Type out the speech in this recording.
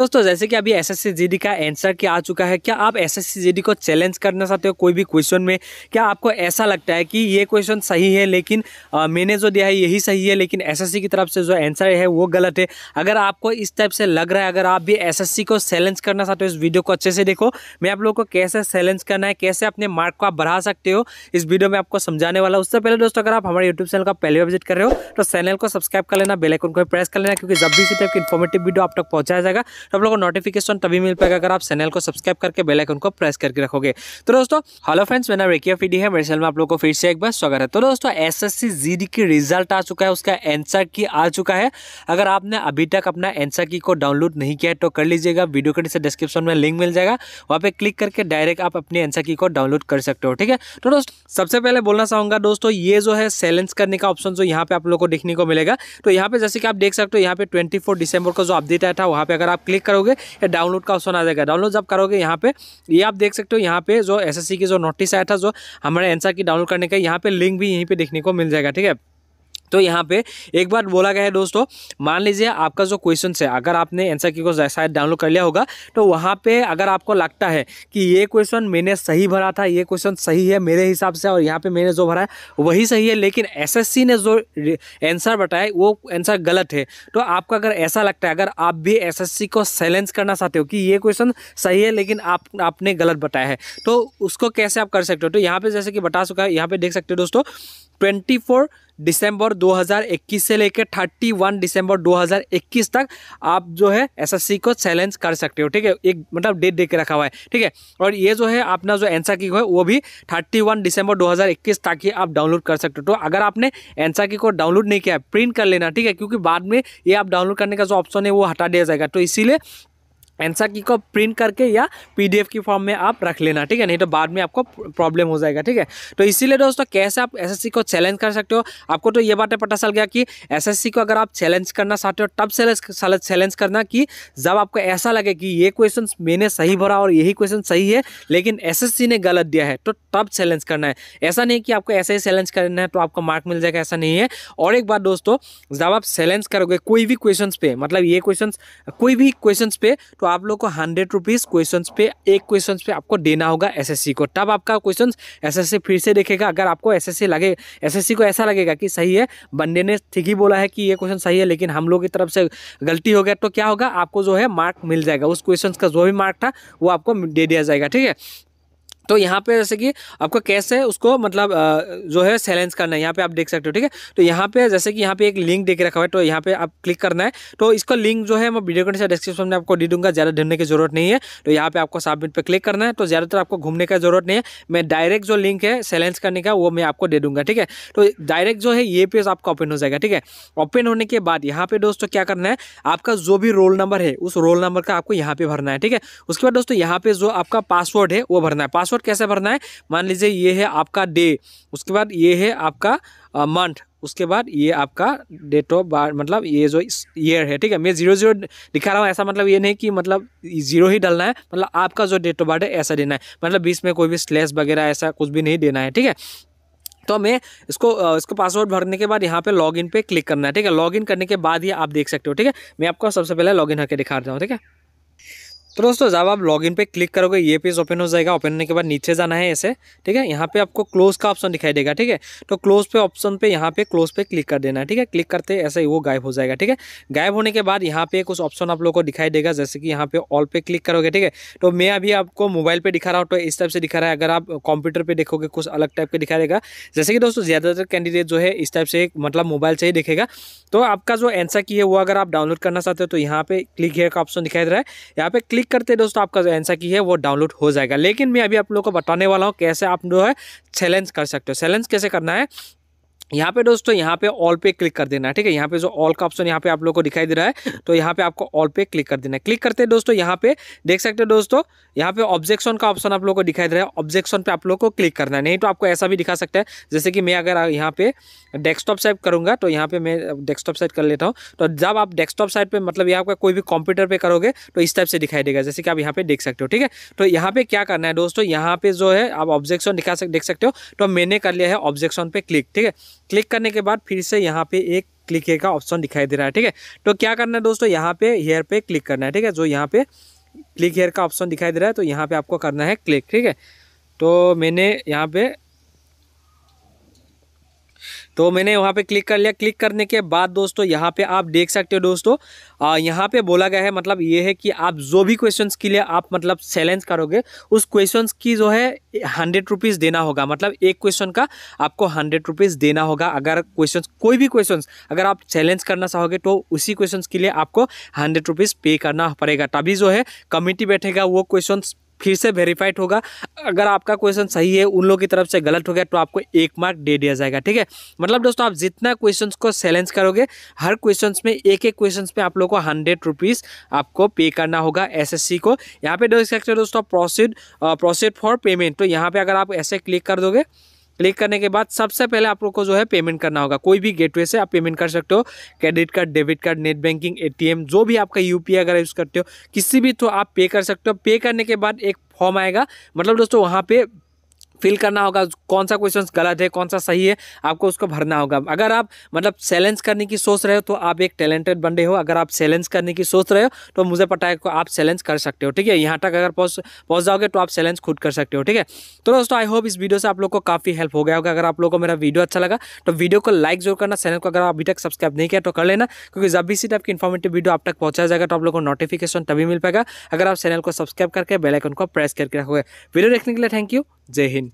दोस्तों जैसे कि अभी एस एस का आंसर क्या आ चुका है क्या आप एस एस को चैलेंज करना चाहते हो कोई भी क्वेश्चन में क्या आपको ऐसा लगता है कि ये क्वेश्चन सही है लेकिन आ, मैंने जो दिया है यही सही है लेकिन एस की तरफ से जो आंसर है वो गलत है अगर आपको इस टाइप से लग रहा है अगर आप भी एस को चैलेंज करना चाहते हो इस वीडियो को अच्छे से देखो मैं आप लोगों को कैसे चैलेंज करना है कैसे अपने मार्क को आप बढ़ा सकते हो इस वीडियो में आपको समझाने वाला उससे पहले दोस्तों अगर आप हमारे यूट्यूब चैनल का पहले विजिट कर रहे हो तो चैनल को सब्सक्राइब कर लेना बेलाइकन को प्रेस कर लेना क्योंकि जब भी इसी टाइप की इन्फॉर्मेटिव वीडियो आप तक पहुंचाया जाएगा तो आप लोग को नोटिफिकेशन तभी मिल पाएगा अगर आप चैनल को सब्सक्राइब करके बेलाइकन को प्रेस करके रखोगे तो दोस्तों हेलो फ्रेंड्स मेरा रेकिया फीडी है मेरे चैनल में आप लोगों को फिर से एक बार स्वागत है तो दोस्तों एस एस की रिजल्ट आ चुका है उसका एंसर की आ चुका है अगर आपने अभी तक अपना एंसर की को डाउनलोड नहीं किया है तो कर लीजिएगा वीडियो के नीचे डिस्क्रिप्शन में लिंक मिल जाएगा वहाँ पे क्लिक करके डायरेक्ट आप अपनी एंसर की को डाउनलोड कर सकते हो ठीक है तो दोस्तों सबसे पहले बोलना चाहूंगा दोस्तों ये जो है सैलेंस करने का ऑप्शन जो यहाँ पे आप लोग को देखने को मिलेगा तो यहाँ पे जैसे कि आप देख सकते हो यहाँ पे ट्वेंटी दिसंबर को जो अपडेट आया था वहाँ पे अगर आप क्लिक क्लिक करोगे या डाउनलोड का ऑप्शन आ जाएगा डाउनलोड जब करोगे यहाँ पे ये आप देख सकते हो यहाँ पे जो एसएससी की जो नोटिस आया था जो हमारे एनसा की डाउनलोड करने का यहाँ पे लिंक भी यहीं पे देखने को मिल जाएगा ठीक है तो यहाँ पे एक बार बोला गया है दोस्तों मान लीजिए आपका जो क्वेश्चन है अगर आपने आंसर की को शायद डाउनलोड कर लिया होगा तो वहाँ पे अगर आपको लगता है कि ये क्वेश्चन मैंने सही भरा था ये क्वेश्चन सही है मेरे हिसाब से और यहाँ पे मैंने जो भरा है वही सही है लेकिन एसएससी ने जो आंसर बताया वो आंसर गलत है तो आपका अगर ऐसा लगता है अगर आप भी एस को चैलेंज करना चाहते हो कि ये क्वेश्चन सही है लेकिन आप आपने गलत बताया है तो उसको कैसे आप कर सकते हो तो यहाँ पर जैसे कि बता चुका है यहाँ पर देख सकते हो दोस्तों 24 दिसंबर 2021 से लेकर 31 दिसंबर 2021 तक आप जो है एसएससी को चैलेंज कर सकते हो ठीक है एक मतलब डेट दे के रखा हुआ है ठीक है और ये जो है अपना जो एंसर की है वो भी 31 दिसंबर 2021 तक ही आप डाउनलोड कर सकते हो तो अगर आपने एंसर की को डाउनलोड नहीं किया प्रिंट कर लेना ठीक है क्योंकि बाद में ये आप डाउनलोड करने का जो ऑप्शन है वो हटा दिया जाएगा तो इसीलिए आंसर की को प्रिंट करके या पीडीएफ की फॉर्म में आप रख लेना ठीक है नहीं तो बाद में आपको प्रॉब्लम हो जाएगा ठीक है तो इसीलिए दोस्तों कैसे आप एसएससी को चैलेंज कर सकते हो आपको तो ये बातें पता चल गया कि एसएससी को अगर आप चैलेंज करना चाहते हो तब चैलेंज चैलेंज करना कि जब आपको ऐसा लगे कि ये क्वेश्चन मैंने सही भरा और यही क्वेश्चन सही है लेकिन एस ने गलत दिया है तो तब चैलेंज करना है ऐसा नहीं कि आपको ऐसा ही चैलेंज करना है तो आपको मार्क मिल जाएगा ऐसा नहीं है और एक बात दोस्तों जब आप चैलेंज करोगे कोई भी क्वेश्चन पे मतलब ये क्वेश्चन कोई भी क्वेश्चन पे तो आप लोग को हंड्रेड रुपीज़ क्वेश्चन पे एक क्वेश्चन पे आपको देना होगा एसएससी को तब आपका क्वेश्चन एसएससी फिर से देखेगा अगर आपको एसएससी लगे एसएससी को ऐसा लगेगा कि सही है बंदे ने ठीक ही बोला है कि ये क्वेश्चन सही है लेकिन हम लोग की तरफ से गलती हो गया तो क्या होगा आपको जो है मार्क मिल जाएगा उस क्वेश्चन का जो भी मार्क था वो आपको दे दिया जाएगा ठीक है तो यहाँ पे जैसे कि आपका कैसे उसको मतलब जो है सैलेंस करना है यहाँ पे आप देख सकते हो ठीक है तो यहाँ पे जैसे कि यहाँ पे एक लिंक देख रखा है तो यहाँ पे आप क्लिक करना है तो इसका लिंक जो है मैं वीडियो के डिस्क्रिप्शन में आपको दे दूंगा ज़्यादा ढूंढने की जरूरत नहीं है तो यहाँ पे आपको सबमिट पर क्लिक करना है तो ज़्यादातर आपको घूमने का जरूरत नहीं है मैं डायरेक्ट जो लिंक है सैलेंस करने का वो मैं आपको दे दूंगा ठीक है तो डायरेक्ट जो है ये पेज आपका ओपन हो जाएगा ठीक है ओपन होने के बाद यहाँ पे दोस्तों क्या करना है आपका जो भी रोल नंबर है उस रोल नंबर का आपको यहाँ पे भरना है ठीक है उसके बाद दोस्तों यहाँ पे जो आपका पासवर्ड है वो भरना है पासवर्ड पासवर्ड कैसे भरना है मान लीजिए ये है आपका डे उसके बाद ये है आपका मंथ उसके बाद ये आपका डेट ऑफ बार मतलब ये जो ईयर है ठीक है मैं जीरो जीरो दिखा रहा हूँ ऐसा मतलब ये नहीं कि मतलब जीरो ही डालना है मतलब आपका जो डेट ऑफ बर्थ है ऐसा देना है मतलब बीच में कोई भी स्लैश वगैरह ऐसा कुछ भी नहीं देना है ठीक है तो मैं इसको इसको पासवर्ड भरने के बाद यहाँ पे लॉगिन पे क्लिक करना है ठीक है लॉगिन करने के बाद ही आप देख सकते हो ठीक है मैं आपको सबसे पहले लॉगिन करके दिखा देता हूँ ठीक है तो दोस्तों जब आप लॉगिन पे क्लिक करोगे ये पेज ओपन हो जाएगा ओपन होने के बाद नीचे जाना है ऐसे ठीक है यहाँ पे आपको क्लोज का ऑप्शन दिखाई देगा ठीक है तो क्लोज पे ऑप्शन पे यहाँ पे क्लोज पे क्लिक कर देना है ठीक है क्लिक करते ऐसे ही वो गायब हो जाएगा ठीक है गायब होने के बाद यहाँ पे कुछ ऑप्शन आप लोग को दिखाई देगा जैसे कि यहाँ पे ऑल पे क्लिक करोगे ठीक है तो मैं अभी आपको मोबाइल पर दिखा रहा हूँ तो इस टाइप से दिखा रहा है अगर आप कंप्यूटर पर देखोगे कुछ अलग टाइप का दिखा देगा जैसे कि दोस्तों ज़्यादातर कैंडिडेट जो है इस टाइप से मतलब मोबाइल से ही देखेगा तो आपका जो एंसर की है वो अगर आप डाउनलोड करना चाहते हो तो यहाँ पे क्लिक हेयर का ऑप्शन दिखाई दे रहा है यहाँ पे क्लिक करते करते दोस्तों आपका जो आंसर की है वो डाउनलोड हो जाएगा लेकिन मैं अभी आप लोग को बताने वाला हूँ कैसे आप जो है चैलेंज कर सकते हो चैलेंज कैसे करना है यहाँ पे दोस्तों यहाँ पे ऑल पे क्लिक कर देना है ठीक है यहाँ पे जो ऑल का ऑप्शन यहाँ पे आप लोग को दिखाई दे रहा है तो यहाँ पे आपको ऑल पे क्लिक कर देना है क्लिक करते हैं दोस्तों यहाँ पे देख सकते हैं दोस्तों यहाँ पे ऑब्जेक्शन का ऑप्शन आप लोग को दिखाई दे रहा है ऑब्जेक्शन पे आप लोग को क्लिक करना है नहीं तो आपको ऐसा भी दिखा सकता है जैसे कि मैं अगर यहाँ पे डेस्कटॉप साइड करूँगा तो यहाँ पे मैं डेस्कटॉप साइड कर लेता हूँ तो जब आप डेस्कटॉप साइड पर मतलब यहाँ पर कोई भी कंप्यूटर पर करोगे तो इस टाइप से दिखाई देगा जैसे कि आप यहाँ पे देख सकते हो ठीक है तो यहाँ पे क्या करना है दोस्तों यहाँ पे जो है आप ऑब्जेक्शन दिखा देख सकते हो तो मैंने कर लिया है ऑब्जेक्शन पे क्लिक ठीक है क्लिक करने के बाद फिर से यहाँ पे एक क्लिक हेयर का ऑप्शन दिखाई दे रहा है ठीक है तो क्या करना है दोस्तों यहाँ पे हेयर पे क्लिक करना है ठीक है जो यहाँ पे क्लिक हेयर का ऑप्शन दिखाई दे रहा है तो यहाँ पे आपको करना है क्लिक ठीक है तो मैंने यहाँ पे तो मैंने वहाँ पे क्लिक कर लिया क्लिक करने के बाद दोस्तों यहाँ पे आप देख सकते हो दोस्तों यहाँ पे बोला गया है मतलब ये है कि आप जो भी क्वेश्चंस के लिए आप मतलब चैलेंज करोगे उस क्वेश्चंस की जो है हंड्रेड रुपीज़ देना होगा मतलब एक क्वेश्चन का आपको हंड्रेड रुपीज़ देना होगा अगर क्वेश्चन कोई भी क्वेश्चन अगर आप चैलेंज करना चाहोगे तो उसी क्वेश्चन के लिए आपको हंड्रेड रुपीज़ पे करना पड़ेगा तभी जो है कमेटी बैठेगा वो क्वेश्चन फिर से वेरीफाइड होगा अगर आपका क्वेश्चन सही है उन लोगों की तरफ से गलत हो गया तो आपको एक मार्क दे दिया जाएगा ठीक है मतलब दोस्तों आप जितना क्वेश्चन को चैलेंज करोगे हर क्वेश्चन में एक एक क्वेश्चन में आप लोग को हंड्रेड रुपीज़ आपको पे करना होगा एस को यहाँ पे देख सकते हो दोस्तों प्रोसीड प्रोसीड फॉर पेमेंट तो यहाँ पर अगर आप ऐसे क्लिक कर दोगे क्लिक करने के बाद सबसे पहले आप लोग को जो है पेमेंट करना होगा कोई भी गेटवे से आप पेमेंट कर सकते हो credit card debit card net banking ATM जो भी आपका यूपीआई अगर यूज़ करते हो किसी भी तो आप पे कर सकते हो पे करने के बाद एक फॉर्म आएगा मतलब दोस्तों वहाँ पे फिल करना होगा कौन सा क्वेश्चन गलत है कौन सा सही है आपको उसको भरना होगा अगर आप मतलब चैलेंज करने की सोच रहे हो तो आप एक टैलेंटेड बंदे हो अगर आप चैलेंज करने की सोच रहे हो तो मुझे पता है आप चैलेंज कर सकते हो ठीक है यहाँ तक अगर पहुँच पहुँच जाओगे तो आप चैलेंज खुद कर सकते हो ठीक है तो दोस्तों आई होप इस वीडियो से आप लोग को काफ़ी हेल्प हो गया होगा अगर आप लोग को मेरा वीडियो अच्छा लगा तो वीडियो को लाइक जरूर करना चैनल को अगर अभी तक सब्सक्राइब नहीं किया तो कर लेना क्योंकि जब भी सीट आपकी इन्फॉर्मेटिव वीडियो आप तक पहुँचा जाएगा तो आप लोग को नोटिफिकेशन तभी मिल पाएगा अगर आप चैनल को सब्सक्राइब करके बेलाइकन को प्रेस करके रखोगे वीडियो देखने के लिए थैंक यू जय हिंद